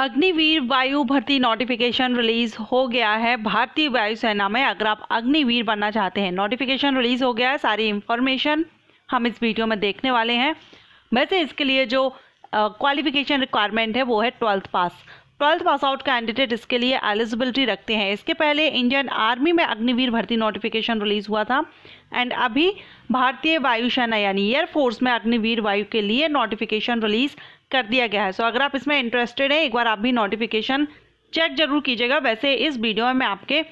अग्निवीर वायु भर्ती notification release हो गया है भारतीय वायुसेना में अगर आप अग्निवीर बनना चाहते हैं नोटिफिकेशन रिलीज हो गया है सारी इंफॉर्मेशन हम इस वीडियो में देखने वाले हैं वैसे इसके लिए जो क्वालिफिकेशन uh, रिक्वायरमेंट है वो है twelfth pass twelfth pass out candidate इसके लिए एलिजिबिलिटी रखते हैं इसके पहले इंडियन आर्मी में अग्निवीर भर्ती नोटिफिकेशन रिलीज हुआ था एंड अभी भारतीय वायुसेना यानी एयरफोर्स में अग्निवीर वायु के लिए नोटिफिकेशन रिलीज कर दिया गया है सो so, अगर आप इसमें इंटरेस्टेड हैं एक बार आप भी नोटिफिकेशन चेक जरूर कीजिएगा वैसे इस वीडियो में मैं आपके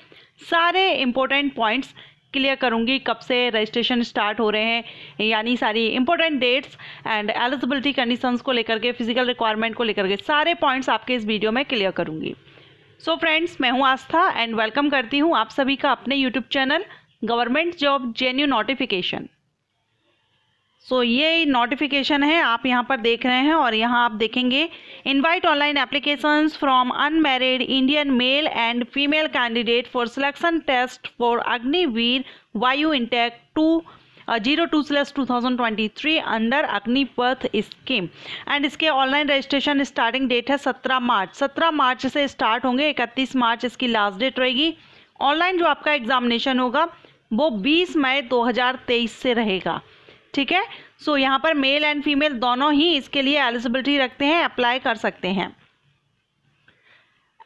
सारे इंपॉर्टेंट पॉइंट्स क्लियर करूंगी कब से रजिस्ट्रेशन स्टार्ट हो रहे हैं यानी सारी important dates and eligibility conditions को लेकर के फिजिकल रिक्वायरमेंट को लेकर के सारे पॉइंट्स आपके इस वीडियो में क्लियर करूंगी सो so फ्रेंड्स मैं हूं आस्था एंड वेलकम करती हूं आप सभी का अपने YouTube channel government job genuine notification so so, ये नोटिफिकेशन है आप यहाँ पर देख रहे हैं और यहाँ आप देखेंगे invite online applications from unmarried Indian male and female candidate for selection test for Agniveer Vayu intake two zero two slash two thousand twenty three under Agnipath scheme and इसके ऑनलाइन रजिस्ट्रेशन स्टार्टिंग डेट है सत्रह मार्च सत्रह मार्च से स्टार्ट होंगे इकतीस मार्च इसकी last date रहेगी online जो आपका एग्जामिनेशन होगा वो बीस मई दो हज़ार तेईस से रहेगा ठीक है सो यहाँ पर मेल एंड फीमेल दोनों ही इसके लिए एलिजिबिलिटी रखते हैं अप्लाई कर सकते हैं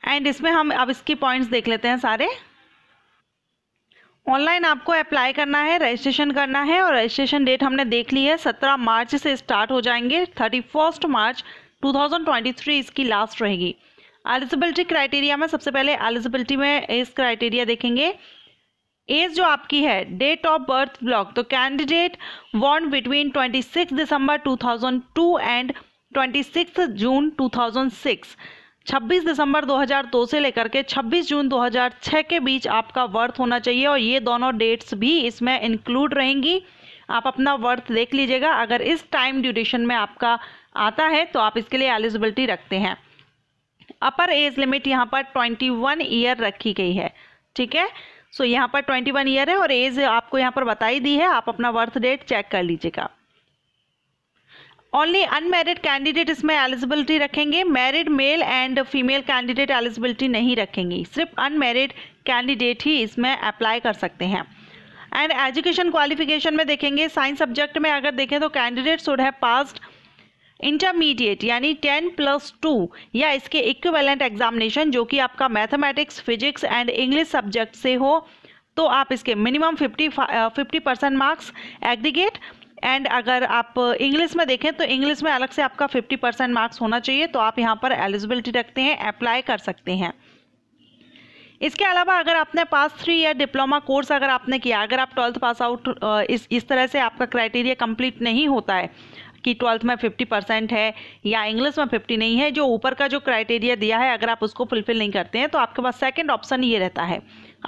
एंड इसमें हम अब इसकी पॉइंट्स देख लेते हैं सारे ऑनलाइन आपको अप्लाई करना है रजिस्ट्रेशन करना है और रजिस्ट्रेशन डेट हमने देख ली है सत्रह मार्च से स्टार्ट हो जाएंगे थर्टी फर्स्ट मार्च 2023 इसकी लास्ट रहेगी एलिजिबिलिटी क्राइटेरिया में सबसे पहले एलिजिबिलिटी में इस क्राइटेरिया देखेंगे एज जो आपकी है डेट ऑफ बर्थ ब्लॉक तो कैंडिडेट वॉन्ट बिटवीन 26 दिसंबर 2002 एंड 26 जून 2006 26 दिसंबर 2002 से लेकर के 26 जून 2006 के बीच आपका वर्थ होना चाहिए और ये दोनों डेट्स भी इसमें इंक्लूड रहेंगी आप अपना वर्थ देख लीजिएगा अगर इस टाइम ड्यूरेशन में आपका आता है तो आप इसके लिए एलिजिबिलिटी रखते हैं अपर एज लिमिट यहाँ पर 21 ईयर रखी गई है ठीक है सो so, यहाँ पर ट्वेंटी वन ईयर है और एज आपको यहाँ पर बताई दी है आप अपना बर्थ डेट चेक कर लीजिएगा ओनली अनमेरिड कैंडिडेट इसमें एलिजिबिलिटी रखेंगे married male and female candidate eligibility नहीं रखेंगी सिर्फ अनमेरिड कैंडिडेट ही इसमें अप्लाई कर सकते हैं एंड एजुकेशन क्वालिफिकेशन में देखेंगे साइंस सब्जेक्ट में अगर देखें तो candidate should have passed intermediate यानी टेन प्लस टू या इसके इक्विवेलेंट एग्जामिनेशन जो कि आपका mathematics physics and English subject से हो तो आप इसके minimum fifty fifty percent marks aggregate and अगर आप इंग्लिश में देखें तो इंग्लिश में अलग से आपका फिफ्टी परसेंट मार्क्स होना चाहिए तो आप यहाँ पर एलिजिबिलिटी रखते हैं अप्लाई कर सकते हैं इसके अलावा अगर आपने पास थ्री या डिप्लोमा कोर्स अगर आपने किया अगर आप ट्वेल्थ पास आउट इस इस तरह से आपका क्राइटेरिया कंप्लीट नहीं होता है कि ट्वेल्थ में फिफ्टी परसेंट है या इंग्लिश में फिफ्टी नहीं है जो ऊपर का जो क्राइटेरिया दिया है अगर आप उसको फुलफिल नहीं करते हैं तो आपके पास सेकेंड ऑप्शन ये रहता है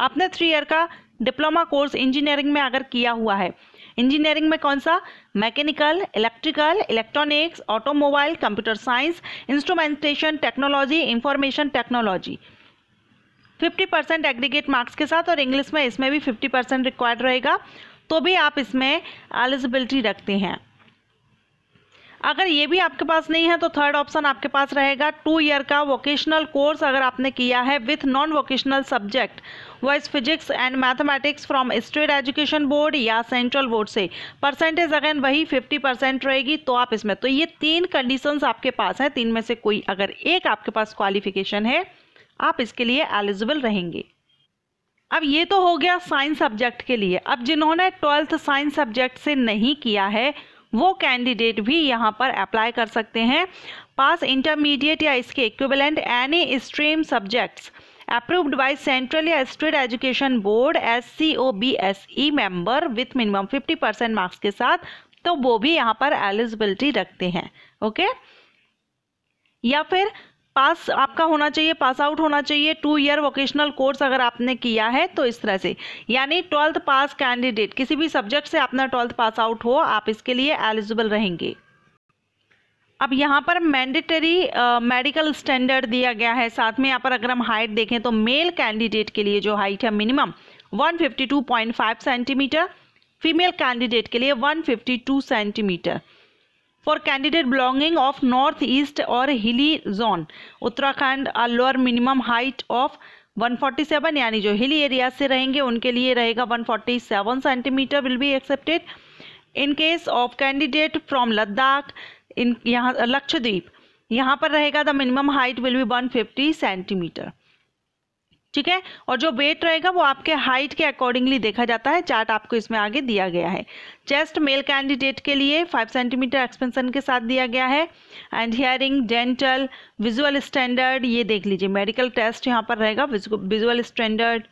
आपने थ्री ईयर का डिप्लोमा कोर्स इंजीनियरिंग में अगर किया हुआ है इंजीनियरिंग में कौन सा mechanical electrical electronics automobile computer science instrumentation technology information technology 50 percent aggregate marks के साथ और इंग्लिश में इसमें भी 50 परसेंट रिक्वायर्ड रहेगा तो भी आप इसमें एलिजिबिलिटी रखते हैं अगर ये भी आपके पास नहीं है तो थर्ड ऑप्शन आपके पास रहेगा टू ईयर का वोकेशनल कोर्स अगर आपने किया है with non vocational subject viz physics and mathematics from state education board या सेंट्रल बोर्ड से परसेंटेज अगेन वही 50 परसेंट रहेगी तो आप इसमें तो ये तीन कंडीशंस आपके पास हैं तीन में से कोई अगर एक आपके पास क्वालिफिकेशन है आप इसके लिए एलिजिबल रहेंगे अब ये तो हो गया साइंस सब्जेक्ट के लिए अब जिन्होंने ट्वेल्थ साइंस सब्जेक्ट से नहीं किया है वो कैंडिडेट भी यहाँ पर अप्लाई कर सकते हैं पास इंटरमीडिएट या इसके equivalent any stream subjects approved by central या state education board as C O B S E member with minimum fifty percent marks के साथ तो वो भी यहाँ पर एलिजिबिलिटी रखते हैं ओके okay? या फिर पास आपका होना चाहिए पास आउट होना चाहिए टू ईयर वोकेशनल कोर्स अगर आपने किया है तो इस तरह से यानी ट्वेल्थ पास कैंडिडेट किसी भी सब्जेक्ट से अपना ट्वेल्थ पास आउट हो आप इसके लिए एलिजिबल रहेंगे अब यहाँ पर मैंडेटरी मेडिकल स्टैंडर्ड दिया गया है साथ में यहाँ पर अगर हम हाइट देखें तो मेल कैंडिडेट के लिए जो हाइट है मिनिमम 152.5 सेंटीमीटर फीमेल कैंडिडेट के लिए 152 centimetre for candidate belonging of north east और hilly zone Uttarakhand lower minimum height of 147 यानी जो हिली एरिया से रहेंगे उनके लिए रहेगा 147 centimetre will be accepted in case of candidate from Ladakh इन यहाँ लक्षद्वीप यहाँ पर रहेगा the minimum height will be 150 centimetre ठीक है और जो वेट रहेगा वो आपके हाइट के अकॉर्डिंगली देखा जाता है चार्ट आपको इसमें आगे दिया गया है चेस्ट मेल कैंडिडेट के लिए फाइव सेंटीमीटर एक्सपेंशन के साथ दिया गया है and hearing dental visual standard ये देख लीजिए मेडिकल टेस्ट यहाँ पर रहेगा विजुअल स्टैंडर्ड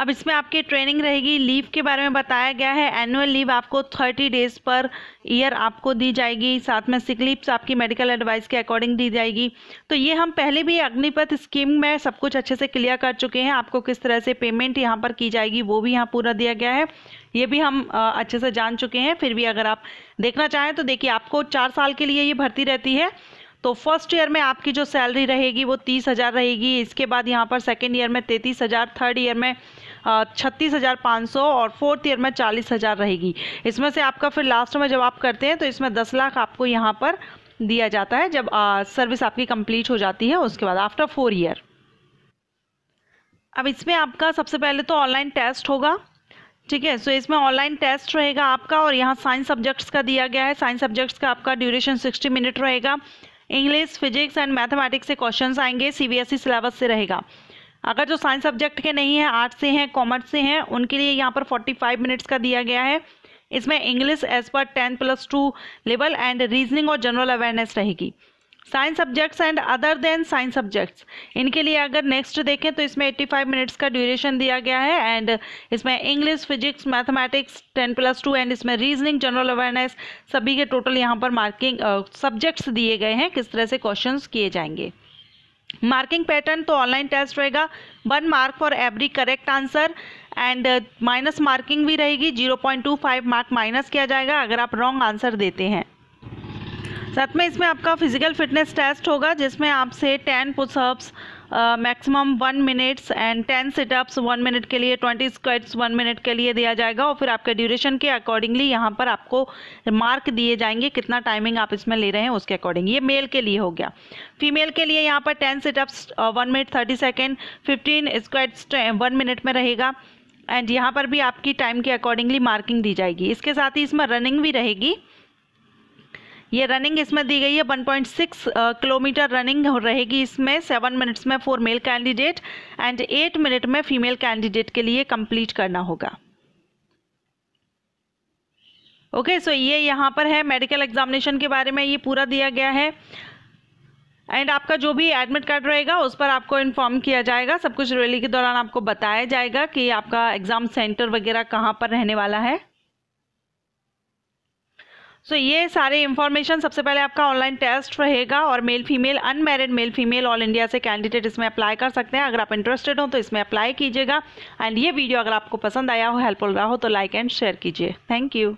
अब इसमें आपकी ट्रेनिंग रहेगी लीव के बारे में बताया गया है एनुअल लीव आपको थर्टी डेज पर ईयर आपको दी जाएगी साथ में सिक लीव्स आपकी मेडिकल एडवाइस के अकॉर्डिंग दी जाएगी तो ये हम पहले भी अग्निपथ स्कीम में सब कुछ अच्छे से क्लियर कर चुके हैं आपको किस तरह से पेमेंट यहाँ पर की जाएगी वो भी यहाँ पूरा दिया गया है ये भी हम अच्छे से जान चुके हैं फिर भी अगर आप देखना चाहें तो देखिए आपको चार साल के लिए ये भर्ती रहती है तो फर्स्ट ईयर में आपकी जो सैलरी रहेगी वो तीस हज़ार रहेगी इसके बाद यहाँ पर सेकेंड ईयर में तैंतीस हज़ार थर्ड ईयर में छत्तीस हज़ार सौ और फोर्थ ईयर में चालीस हज़ार रहेगी इसमें से आपका फिर लास्ट में जब आप करते हैं तो इसमें दस लाख आपको यहाँ पर दिया जाता है जब आ, सर्विस आपकी कंप्लीट हो जाती है उसके बाद आफ्टर फोर ईयर अब इसमें आपका सबसे पहले तो ऑनलाइन टेस्ट होगा ठीक है सो इसमें ऑनलाइन टेस्ट रहेगा आपका और यहाँ साइंस सब्जेक्ट्स का दिया गया है साइंस सब्जेक्ट्स का आपका ड्यूरेशन सिक्सटी मिनट रहेगा इंग्लिश फिजिक्स एंड मैथमेटिक्स से क्वेश्चंस आएंगे सीबीएसई सिलेबस से रहेगा अगर जो साइंस सब्जेक्ट के नहीं हैं आर्ट्स से हैं कॉमर्स से हैं उनके लिए यहाँ पर फोर्टी फाइव मिनट्स का दिया गया है इसमें English as per ten plus two level and reasoning और जनरल अवेयरनेस रहेगी science subjects and other than science subjects इनके लिए अगर नेक्स्ट देखें तो इसमें 85 मिनट्स का ड्यूरेशन दिया गया है एंड इसमें English physics mathematics 10 plus two and इसमें रीजनिंग जनरल अवेयरनेस सभी के टोटल यहाँ पर मार्किंग सब्जेक्ट्स दिए गए हैं किस तरह से क्वेश्चंस किए जाएंगे मार्किंग पैटर्न तो ऑनलाइन टेस्ट रहेगा one mark for every correct answer and minus marking भी रहेगी zero point two five mark minus किया जाएगा अगर आप रॉन्ग आंसर देते हैं साथ में इसमें आपका फिजिकल फिटनेस टेस्ट होगा जिसमें आपसे ten pushups maximum one minutes and ten situps one minute के लिए ट्वेंटी स्क्वाइट्स वन मिनट के लिए दिया जाएगा और फिर आपके ड्यूरेशन के अकॉर्डिंगली यहाँ पर आपको मार्क दिए जाएंगे कितना टाइमिंग आप इसमें ले रहे हैं उसके अकॉर्डिंग ये मेल के लिए हो गया फीमेल के लिए यहाँ पर ten situps one minute thirty second fifteen squats one minute में रहेगा एंड यहाँ पर भी आपकी टाइम के अकॉर्डिंगली मार्किंग दी जाएगी इसके साथ ही इसमें रनिंग भी रहेगी ये रनिंग इसमें दी गई है 1.6 किलोमीटर रनिंग रहेगी इसमें सेवन मिनट्स में four male candidate and eight minute में फीमेल कैंडिडेट के लिए कंप्लीट करना होगा ओके okay, सो so ये यहाँ पर है मेडिकल एग्जामिनेशन के बारे में ये पूरा दिया गया है एंड आपका जो भी एडमिट कार्ड रहेगा उस पर आपको इन्फॉर्म किया जाएगा सब कुछ रैली के दौरान आपको बताया जाएगा कि आपका एग्ज़ाम सेंटर वगैरह कहाँ पर रहने वाला है सो ये सारे इन्फॉर्मेशन सबसे पहले आपका ऑनलाइन टेस्ट रहेगा और male female unmarried male female all India से कैंडिडेट इसमें अप्लाई कर सकते हैं अगर आप इंटरेस्टेड हो तो इसमें अप्लाई कीजिएगा एंड ये वीडियो अगर आपको पसंद आया हो हेल्पफुल रहा हो तो लाइक एंड शेयर कीजिए थैंक यू